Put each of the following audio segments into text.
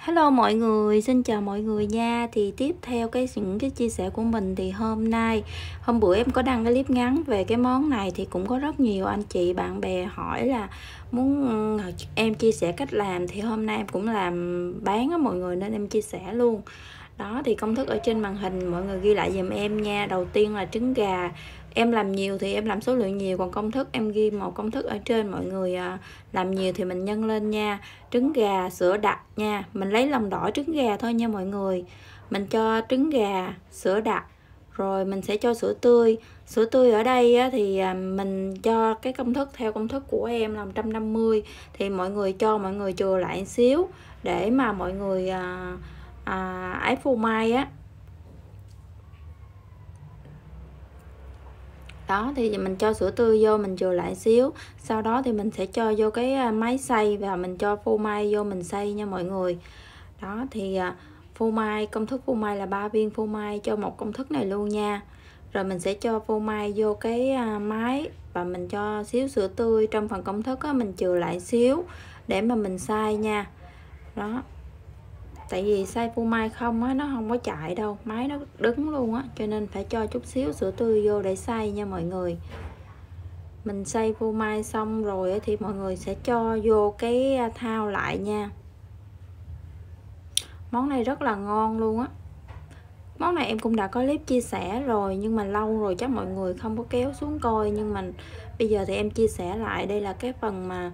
Hello mọi người, xin chào mọi người nha Thì tiếp theo cái những cái chia sẻ của mình thì hôm nay Hôm bữa em có đăng cái clip ngắn về cái món này Thì cũng có rất nhiều anh chị bạn bè hỏi là Muốn ừ, em chia sẻ cách làm Thì hôm nay em cũng làm bán á mọi người nên em chia sẻ luôn đó thì công thức ở trên màn hình mọi người ghi lại dùm em nha đầu tiên là trứng gà em làm nhiều thì em làm số lượng nhiều còn công thức em ghi một công thức ở trên mọi người à, làm nhiều thì mình nhân lên nha trứng gà sữa đặc nha mình lấy lòng đỏ trứng gà thôi nha mọi người mình cho trứng gà sữa đặc rồi mình sẽ cho sữa tươi sữa tươi ở đây thì à, mình cho cái công thức theo công thức của em là 150 thì mọi người cho mọi người chừa lại xíu để mà mọi người à, à, ái phô mai á đó thì mình cho sữa tươi vô mình chừa lại xíu sau đó thì mình sẽ cho vô cái à, máy xay và mình cho phô mai vô mình xay nha mọi người đó thì à, phô mai công thức phô mai là 3 viên phô mai cho một công thức này luôn nha rồi mình sẽ cho phô mai vô cái à, máy và mình cho xíu sữa tươi trong phần công thức á, mình chừa lại xíu để mà mình xay nha đó tại vì xay phô mai không á nó không có chạy đâu máy nó đứng luôn á cho nên phải cho chút xíu sữa tươi vô để xay nha mọi người mình xay phô mai xong rồi thì mọi người sẽ cho vô cái à, thao lại nha món này rất là ngon luôn á món này em cũng đã có clip chia sẻ rồi nhưng mà lâu rồi chắc mọi người không có kéo xuống coi nhưng mà bây giờ thì em chia sẻ lại đây là cái phần mà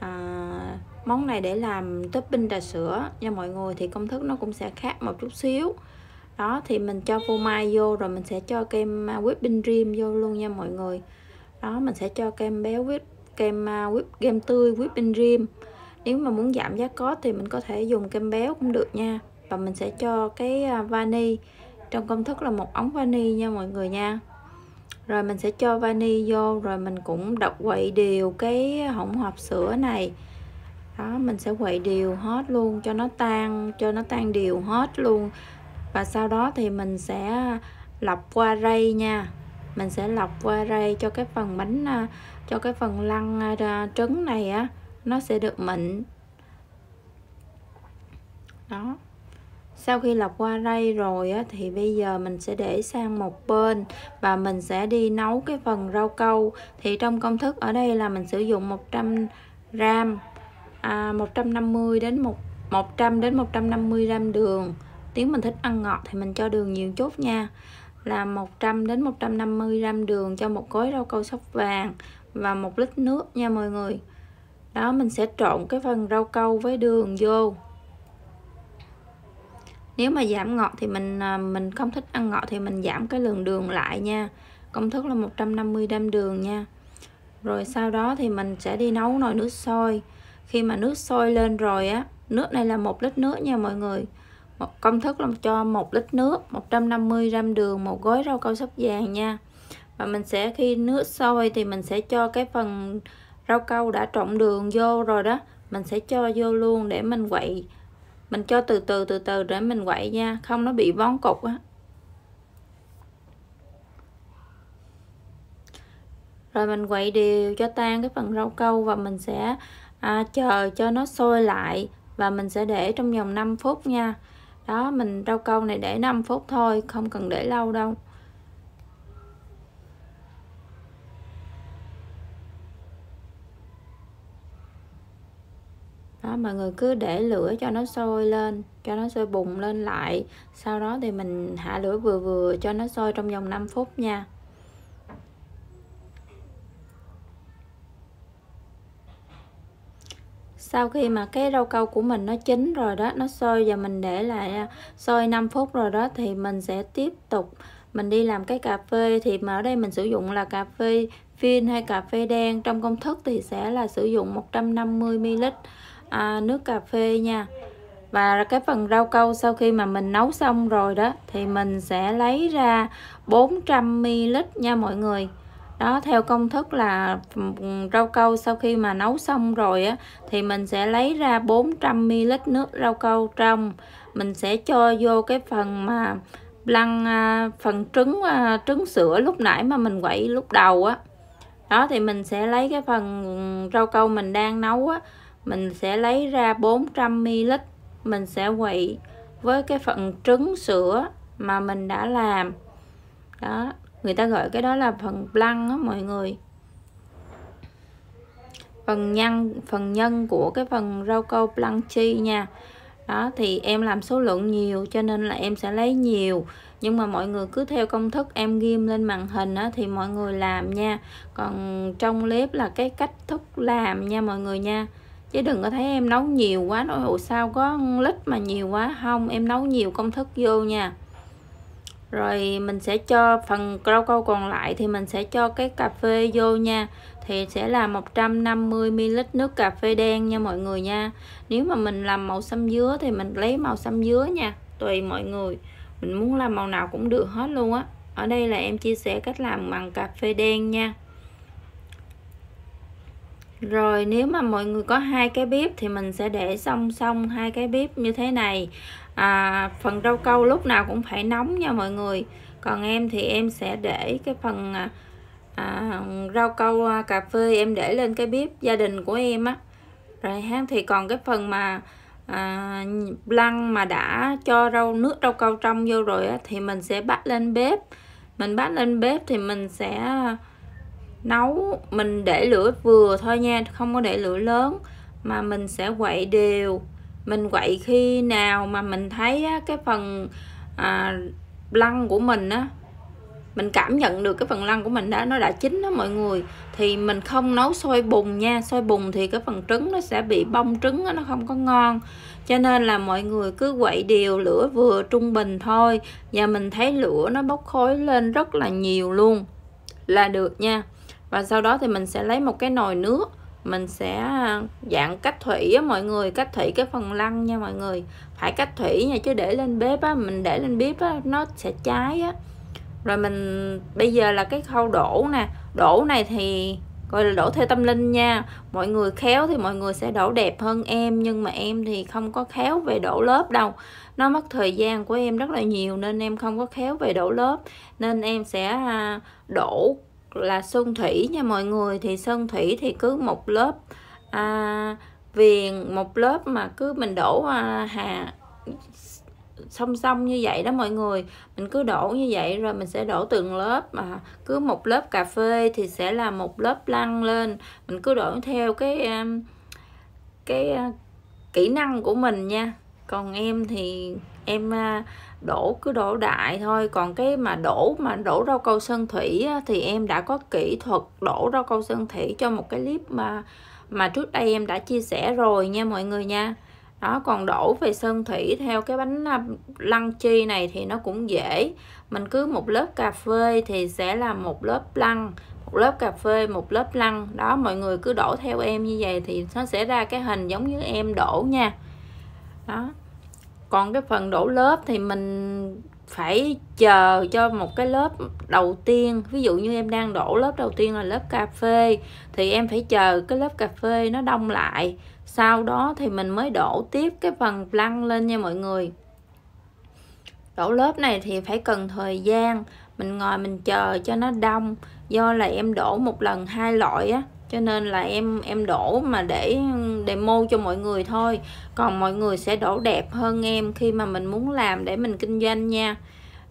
à, món này để làm topping trà sữa nha mọi người thì công thức nó cũng sẽ khác một chút xíu đó thì mình cho phô mai vô rồi mình sẽ cho kem à, whipping cream vô luôn nha mọi người đó mình sẽ cho kem béo whip kem à, whip kem tươi whipping cream nếu mà muốn giảm giá có thì mình có thể dùng kem béo cũng được nha và mình sẽ cho cái à, vani trong công thức là một ống vani nha mọi người nha rồi mình sẽ cho vani vô rồi mình cũng đập quậy đều cái hỗn hợp sữa này đó mình sẽ quậy đều hết luôn cho nó tan cho nó tan đều hết luôn và sau đó thì mình sẽ à, lọc qua rây nha mình sẽ lọc qua rây cho cái phần bánh à, cho cái phần lăn à, trứng này á nó sẽ được mịn đó sau khi lọc qua rây rồi á, thì bây giờ mình sẽ để sang một bên và mình sẽ đi nấu cái phần rau câu thì trong công thức ở đây là mình sử dụng 100 gram à, 150 đến 1 100 đến 150 gram đường nếu mình thích ăn ngọt thì mình cho đường nhiều chút nha là 100 đến 150 gram đường cho một gói rau câu sóc vàng và một lít nước nha mọi người đó mình sẽ trộn cái phần rau câu với đường vô nếu mà giảm ngọt thì mình à, mình không thích ăn ngọt thì mình giảm cái lượng đường lại nha công thức là 150 gram đường nha rồi sau đó thì mình sẽ đi nấu nồi nước sôi khi mà nước sôi lên rồi á nước này là một lít nước nha mọi người một công thức là cho một lít nước 150 g đường một gói rau câu sắp vàng nha và mình sẽ khi nước sôi thì mình sẽ cho cái phần rau câu đã trộn đường vô rồi đó mình sẽ cho vô luôn để mình quậy mình cho từ từ từ từ để mình quậy nha không nó bị vón cục á rồi mình quậy đều cho tan cái phần rau câu và mình sẽ à, chờ cho nó sôi lại và mình sẽ để trong vòng 5 phút nha đó mình rau câu này để 5 phút thôi không cần để lâu đâu đó mọi người cứ để lửa cho nó sôi lên cho nó sôi bùng lên lại sau đó thì mình hạ lửa vừa vừa cho nó sôi trong vòng 5 phút nha sau khi mà cái rau câu của mình nó chín rồi đó nó sôi và mình để lại à, sôi 5 phút rồi đó thì mình sẽ tiếp tục mình đi làm cái cà phê thì mà ở đây mình sử dụng là cà phê phin hay cà phê đen trong công thức thì sẽ là sử dụng 150 ml à, nước cà phê nha và cái phần rau câu sau khi mà mình nấu xong rồi đó thì mình sẽ lấy ra 400 ml nha mọi người đó theo công thức là rau câu sau khi mà nấu xong rồi á thì mình sẽ lấy ra 400 ml nước rau câu trong mình sẽ cho vô cái phần mà lăn à, phần trứng à, trứng sữa lúc nãy mà mình quậy lúc đầu á đó thì mình sẽ lấy cái phần rau câu mình đang nấu á mình sẽ lấy ra 400 ml mình sẽ quậy với cái phần trứng sữa mà mình đã làm đó người ta gọi cái đó là phần lăng á mọi người phần nhân phần nhân của cái phần rau câu lăng chi nha đó thì em làm số lượng nhiều cho nên là em sẽ lấy nhiều nhưng mà mọi người cứ theo công thức em ghim lên màn hình á, thì mọi người làm nha còn trong clip là cái cách thức làm nha mọi người nha chứ đừng có thấy em nấu nhiều quá nói sao có lít mà nhiều quá không em nấu nhiều công thức vô nha rồi mình sẽ cho phần rau câu còn lại thì mình sẽ cho cái cà phê vô nha thì sẽ là 150ml nước cà phê đen nha mọi người nha nếu mà mình làm màu xăm dứa thì mình lấy màu xăm dứa nha tùy mọi người mình muốn làm màu nào cũng được hết luôn á ở đây là em chia sẻ cách làm bằng cà phê đen nha rồi nếu mà mọi người có hai cái bếp thì mình sẽ để song song hai cái bếp như thế này à, phần rau câu lúc nào cũng phải nóng nha mọi người còn em thì em sẽ để cái phần à, à rau câu à, cà phê em để lên cái bếp gia đình của em á rồi ha thì còn cái phần mà à, lăn mà đã cho rau nước rau câu trong vô rồi á, thì mình sẽ bắt lên bếp mình bắt lên bếp thì mình sẽ nấu mình để lửa vừa thôi nha không có để lửa lớn mà mình sẽ quậy đều mình quậy khi nào mà mình thấy á, cái phần à, lăn của mình á mình cảm nhận được cái phần lăn của mình đã nó đã chín đó mọi người thì mình không nấu sôi bùng nha sôi bùng thì cái phần trứng nó sẽ bị bong trứng đó, nó không có ngon cho nên là mọi người cứ quậy đều lửa vừa trung bình thôi và mình thấy lửa nó bốc khói lên rất là nhiều luôn là được nha và sau đó thì mình sẽ lấy một cái nồi nước mình sẽ à, dạng cách thủy á mọi người cách thủy cái phần lăn nha mọi người phải cách thủy nha chứ để lên bếp á mình để lên bếp á nó sẽ cháy á rồi mình bây giờ là cái khâu đổ nè đổ này thì gọi là đổ theo tâm linh nha mọi người khéo thì mọi người sẽ đổ đẹp hơn em nhưng mà em thì không có khéo về đổ lớp đâu nó mất thời gian của em rất là nhiều nên em không có khéo về đổ lớp nên em sẽ à, đổ là sơn thủy nha mọi người thì sơn thủy thì cứ một lớp à, viền một lớp mà cứ mình đổ à, hà song song như vậy đó mọi người mình cứ đổ như vậy rồi mình sẽ đổ từng lớp mà cứ một lớp cà phê thì sẽ là một lớp lăn lên mình cứ đổ theo cái à, cái à, kỹ năng của mình nha còn em thì em à, đổ cứ đổ đại thôi còn cái mà đổ mà đổ rau câu sơn thủy á, thì em đã có kỹ thuật đổ rau câu sơn thủy cho một cái clip mà mà trước đây em đã chia sẻ rồi nha mọi người nha đó còn đổ về sơn thủy theo cái bánh à, lăng chi này thì nó cũng dễ mình cứ một lớp cà phê thì sẽ là một lớp lăng một lớp cà phê một lớp lăng đó mọi người cứ đổ theo em như vậy thì nó sẽ ra cái hình giống như em đổ nha đó còn cái phần đổ lớp thì mình phải chờ cho một cái lớp đầu tiên ví dụ như em đang đổ lớp đầu tiên là lớp cà phê thì em phải chờ cái lớp cà phê nó đông lại sau đó thì mình mới đổ tiếp cái phần lăn lên nha mọi người đổ lớp này thì phải cần thời gian mình ngồi mình chờ cho nó đông do là em đổ một lần hai loại á cho nên là em em đổ mà để demo cho mọi người thôi còn mọi người sẽ đổ đẹp hơn em khi mà mình muốn làm để mình kinh doanh nha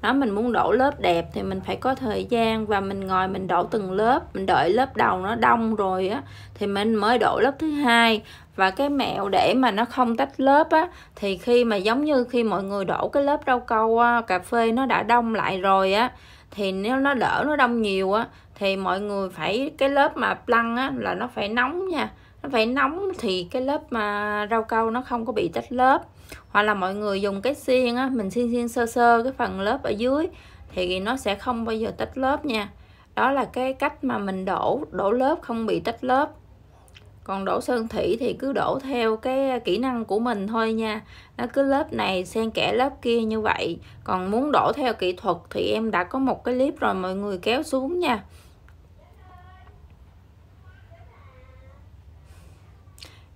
đó mình muốn đổ lớp đẹp thì mình phải có thời gian và mình ngồi mình đổ từng lớp mình đợi lớp đầu nó đông rồi á thì mình mới đổ lớp thứ hai và cái mẹo để mà nó không tách lớp á thì khi mà giống như khi mọi người đổ cái lớp rau câu cà phê nó đã đông lại rồi á thì nếu nó đỡ nó đông nhiều á thì mọi người phải cái lớp mà plăng á là nó phải nóng nha nó phải nóng thì cái lớp mà rau câu nó không có bị tách lớp hoặc là mọi người dùng cái xiên á mình xiên xiên sơ sơ cái phần lớp ở dưới thì nó sẽ không bao giờ tách lớp nha đó là cái cách mà mình đổ đổ lớp không bị tách lớp còn đổ sơn thủy thì cứ đổ theo cái à, kỹ năng của mình thôi nha nó cứ lớp này xen kẽ lớp kia như vậy còn muốn đổ theo kỹ thuật thì em đã có một cái clip rồi mọi người kéo xuống nha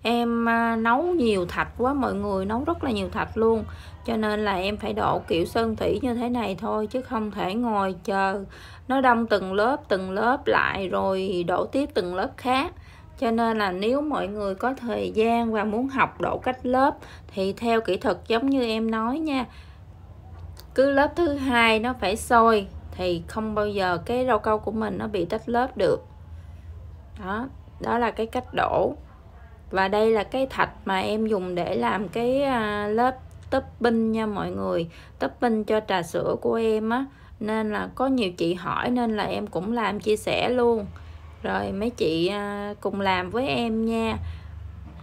em à, nấu nhiều thạch quá mọi người nấu rất là nhiều thạch luôn cho nên là em phải đổ kiểu sơn thủy như thế này thôi chứ không thể ngồi chờ nó đông từng lớp từng lớp lại rồi đổ tiếp từng lớp khác cho nên là nếu mọi người có thời gian và muốn học đổ cách lớp thì theo kỹ thuật giống như em nói nha cứ lớp thứ hai nó phải sôi thì không bao giờ cái rau câu của mình nó bị tách lớp được đó đó là cái cách đổ và đây là cái thạch mà em dùng để làm cái à, lớp topping nha mọi người topping cho trà sữa của em á nên là có nhiều chị hỏi nên là em cũng làm chia sẻ luôn rồi mấy chị à, cùng làm với em nha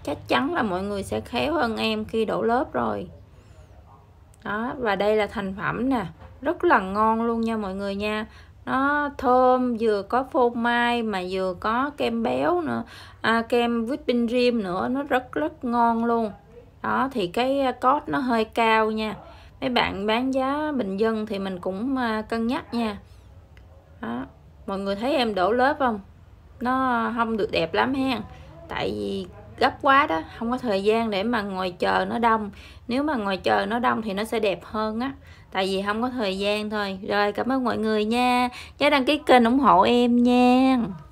chắc chắn là mọi người sẽ khéo hơn em khi đổ lớp rồi đó và đây là thành phẩm nè rất là ngon luôn nha mọi người nha nó thơm vừa có phô mai mà vừa có kem béo nữa à, kem whipping cream nữa nó rất rất ngon luôn đó thì cái à, cốt nó hơi cao nha mấy bạn bán giá bình dân thì mình cũng à, cân nhắc nha đó mọi người thấy em đổ lớp không nó không được đẹp lắm ha tại vì gấp quá đó không có thời gian để mà ngồi chờ nó đông nếu mà ngồi chờ nó đông thì nó sẽ đẹp hơn á tại vì không có thời gian thôi rồi cảm ơn mọi người nha nhớ đăng ký kênh ủng hộ em nha